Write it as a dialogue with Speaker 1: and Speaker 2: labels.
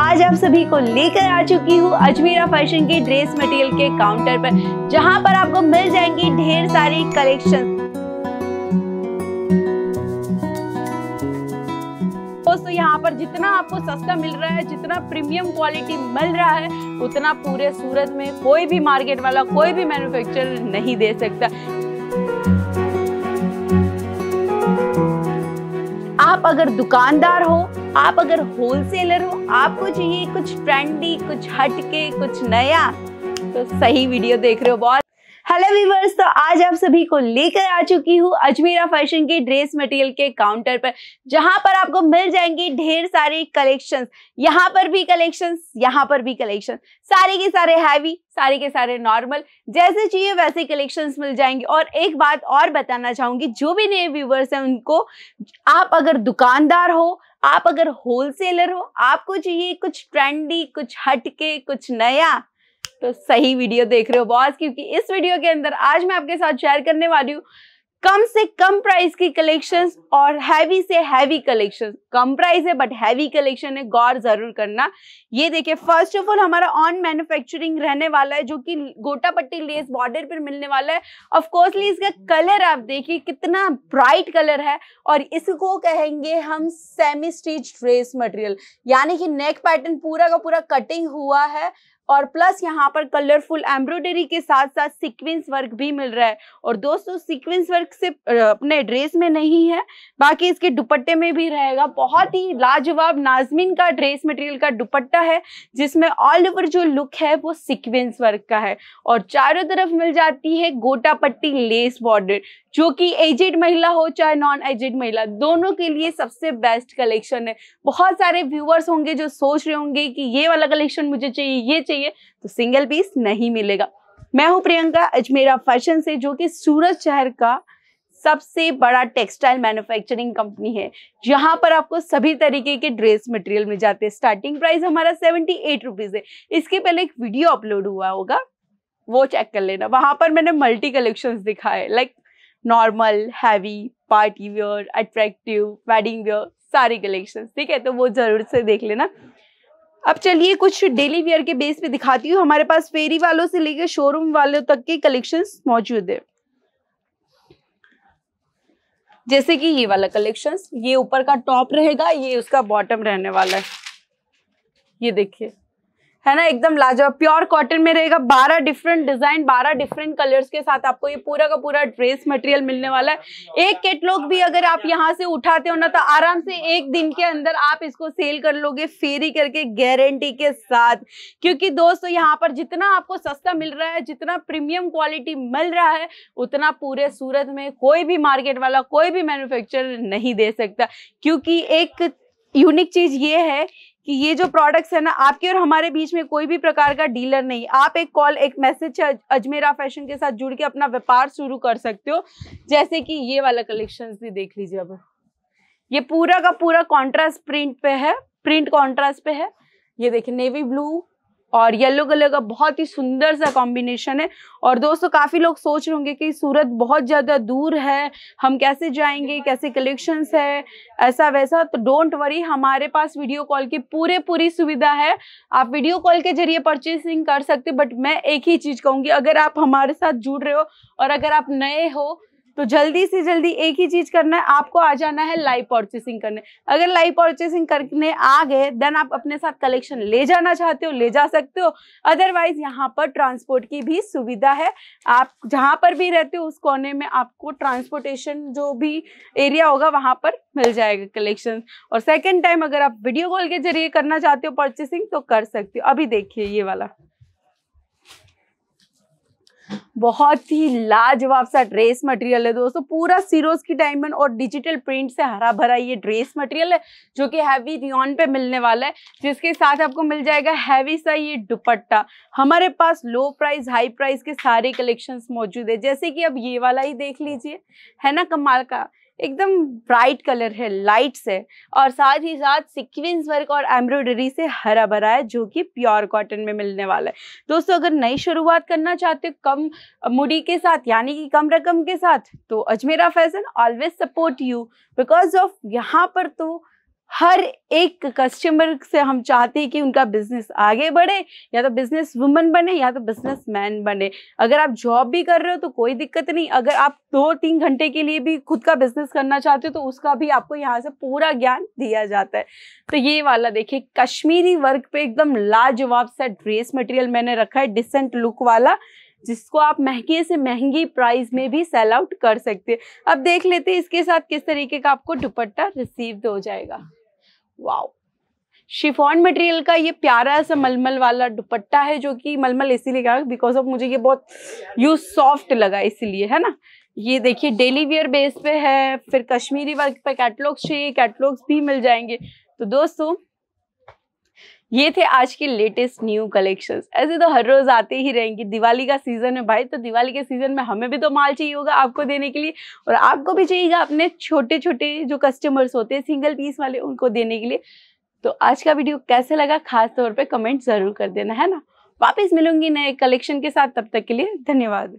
Speaker 1: आज आप सभी को लेकर आ चुकी हूँ अजमेरा फैशन के ड्रेस मटेरियल के काउंटर पर जहाँ पर आपको मिल जाएंगी ढेर सारी कलेक्शन दोस्तों यहाँ पर जितना आपको सस्ता मिल रहा है जितना प्रीमियम क्वालिटी मिल रहा है उतना पूरे सूरत में कोई भी मार्केट वाला कोई भी मैन्युफैक्चरर नहीं दे सकता अगर दुकानदार हो आप अगर होलसेलर हो आपको चाहिए कुछ ट्रेंडी कुछ हटके कुछ नया तो सही वीडियो देख रहे हो बहुत हेलो वीवर्स तो आज आप सभी को लेकर आ चुकी हूँ अजमेरा फैशन के ड्रेस मटेरियल के काउंटर पर जहां पर आपको मिल जाएंगे ढेर सारे कलेक्शंस यहाँ पर भी कलेक्शंस यहाँ पर भी कलेक्शन सारे के सारे हैवी सारे के सारे नॉर्मल जैसे चाहिए वैसे कलेक्शंस मिल जाएंगे और एक बात और बताना चाहूंगी जो भी नए व्यूवर्स हैं उनको आप अगर दुकानदार हो आप अगर होलसेलर हो आपको चाहिए कुछ ट्रेंडी कुछ हटके कुछ नया तो सही वीडियो देख रहे हो बॉस क्योंकि इस वीडियो के अंदर आज मैं आपके साथ शेयर करने वाली हूँ कम से कम प्राइस की कलेक्शंस और हैवी से हैवी कलेक्शंस कम प्राइस है बट हैवी कलेक्शन है गौर जरूर करना ये देखिए फर्स्ट ऑफ ऑल हमारा ऑन मैन्युफैक्चरिंग रहने वाला है जो कि गोटा पट्टी लेस बॉर्डर पर मिलने वाला है ऑफ इसका कलर आप देखिए कितना ब्राइट कलर है और इसको कहेंगे हम सेमी स्टिच ड्रेस मटेरियल यानी कि नेक पैटर्न पूरा का पूरा कटिंग हुआ है और प्लस यहाँ पर कलरफुल एम्ब्रॉयडरी के साथ साथ सीक्वेंस वर्क भी मिल रहा है और दोस्तों सीक्वेंस वर्क सिर्फ अपने ड्रेस में नहीं है बाकी इसके दुपट्टे में भी रहेगा बहुत ही लाजवाब नाजमिन का ड्रेस मटेरियल का दुपट्टा है जिसमें ऑल ओवर जो लुक है वो सीक्वेंस वर्क का है और चारों तरफ मिल जाती है गोटा पट्टी लेस बॉर्डर जो कि एजेड महिला हो चाहे नॉन एजेड महिला दोनों के लिए सबसे बेस्ट कलेक्शन है बहुत सारे व्यूअर्स होंगे जो सोच रहे होंगे कि ये वाला कलेक्शन मुझे चाहिए ये चाहिए चाहिए तो सिंगल पीस नहीं मिलेगा मैं हूं प्रियंका अजमेरा फैशन से जो कि सूरत शहर का सबसे बड़ा टेक्सटाइल मैन्युफैक्चरिंग कंपनी है यहाँ पर आपको सभी तरीके के ड्रेस मटेरियल मिल जाते हैं स्टार्टिंग प्राइस हमारा सेवेंटी एट रुपीज़ है इसके पहले एक वीडियो अपलोड हुआ होगा वो चेक कर लेना वहाँ पर मैंने मल्टी कलेक्शंस दिखाए like normal heavy party wear attractive wedding wear सारी कलेक्शन ठीक है तो वो ज़रूर से देख लेना अब चलिए कुछ डेली वेयर के बेस पे दिखाती हूँ हमारे पास फेरी वालों से लेकर शोरूम वालों तक के कलेक्शन मौजूद है जैसे कि ये वाला कलेक्शन ये ऊपर का टॉप रहेगा ये उसका बॉटम रहने वाला है ये देखिए है ना एकदम लाजवाब प्योर कॉटन में रहेगा बारह डिफरेंट डिजाइन बारह डिफरेंट कलर्स के साथ आपको ये पूरा का पूरा ड्रेस मटेरियल मिलने वाला है एक कैटलॉग भी अगर आप यहाँ से उठाते हो ना तो आराम से एक दिन के अंदर आप इसको सेल कर लोगे फेरी करके गारंटी के साथ क्योंकि दोस्तों यहाँ पर जितना आपको सस्ता मिल रहा है जितना प्रीमियम क्वालिटी मिल रहा है उतना पूरे सूरत में कोई भी मार्केट वाला कोई भी मैन्युफैक्चरर नहीं दे सकता क्योंकि एक यूनिक चीज ये है कि ये जो प्रोडक्ट्स है ना आपके और हमारे बीच में कोई भी प्रकार का डीलर नहीं आप एक कॉल एक मैसेज अजमेरा फैशन के साथ जुड़ के अपना व्यापार शुरू कर सकते हो जैसे कि ये वाला कलेक्शन भी देख लीजिए अब ये पूरा का पूरा कॉन्ट्रास्ट प्रिंट पे है प्रिंट कॉन्ट्रास्ट पे है ये देखिए नेवी ब्लू और येलो कलर का बहुत ही सुंदर सा कॉम्बिनेशन है और दोस्तों काफ़ी लोग सोच रहे होंगे कि सूरत बहुत ज़्यादा दूर है हम कैसे जाएंगे कैसे कलेक्शंस है ऐसा वैसा तो डोंट वरी हमारे पास वीडियो कॉल की पूरे पूरी सुविधा है आप वीडियो कॉल के जरिए परचेसिंग कर सकते बट मैं एक ही चीज़ कहूँगी अगर आप हमारे साथ जुड़ रहे हो और अगर आप नए हो तो जल्दी से जल्दी एक ही चीज करना है आपको आ जाना है लाइव परचेसिंग करने अगर लाइव परचेसिंग करने आ गए देन आप अपने साथ कलेक्शन ले जाना चाहते हो ले जा सकते हो अदरवाइज यहाँ पर ट्रांसपोर्ट की भी सुविधा है आप जहाँ पर भी रहते हो उस कोने में आपको ट्रांसपोर्टेशन जो भी एरिया होगा वहाँ पर मिल जाएगा कलेक्शन और सेकेंड टाइम अगर आप वीडियो कॉल के जरिए करना चाहते हो परचेसिंग तो कर सकते हो अभी देखिए ये वाला बहुत ही लाजवाब सा ड्रेस मटेरियल है दोस्तों पूरा सीरोज की डायमंड और डिजिटल प्रिंट से हरा भरा ये ड्रेस मटेरियल है जो कि हैवी रियॉन पे मिलने वाला है जिसके साथ आपको मिल जाएगा हैवी सा ये दुपट्टा हमारे पास लो प्राइस हाई प्राइस के सारे कलेक्शंस मौजूद है जैसे कि अब ये वाला ही देख लीजिए है ना कमाल का एकदम ब्राइट कलर है लाइट्स है और साथ ही साथ सिक्वेंस वर्क और एम्ब्रॉयडरी से हरा भरा है जो कि प्योर कॉटन में मिलने वाला है दोस्तों अगर नई शुरुआत करना चाहते हो कम मुड़ी के साथ यानी कि कम रकम के साथ तो Ajmera fashion always support you because of यहाँ पर तो हर एक कस्टमर से हम चाहते हैं कि उनका बिजनेस आगे बढ़े या तो बिजनेस वुमन बने या तो बिजनेस मैन बने अगर आप जॉब भी कर रहे हो तो कोई दिक्कत नहीं अगर आप दो तीन घंटे के लिए भी खुद का बिजनेस करना चाहते हो तो उसका भी आपको यहाँ से पूरा ज्ञान दिया जाता है तो ये वाला देखिए कश्मीरी वर्क पे एकदम लाजवाब सा ड्रेस मटेरियल मैंने रखा है डिसेंट लुक वाला जिसको आप महंगे से महंगी प्राइस में भी सेल आउट कर सकते हैं अब देख लेते हैं इसके साथ किस तरीके का आपको दुपट्टा रिसीव्ड हो जाएगा वाओ शिफॉन मटेरियल का ये प्यारा सा मलमल वाला दुपट्टा है जो कि मलमल इसीलिए कहा बिकॉज ऑफ मुझे ये बहुत यू सॉफ्ट लगा इसीलिए है ना ये देखिए डेली वियर बेस पे है फिर कश्मीरी वर्क पे कैटलॉग्स चाहिए कैटलॉग्स भी मिल जाएंगे तो दोस्तों ये थे आज के लेटेस्ट न्यू कलेक्शंस ऐसे तो हर रोज आते ही रहेंगे दिवाली का सीजन है भाई तो दिवाली के सीजन में हमें भी तो माल चाहिए होगा आपको देने के लिए और आपको भी चाहिए अपने छोटे छोटे जो कस्टमर्स होते हैं सिंगल पीस वाले उनको देने के लिए तो आज का वीडियो कैसे लगा खास तौर पे कमेंट जरूर कर देना है ना वापस मिलूंगी नए कलेक्शन के साथ तब तक के लिए धन्यवाद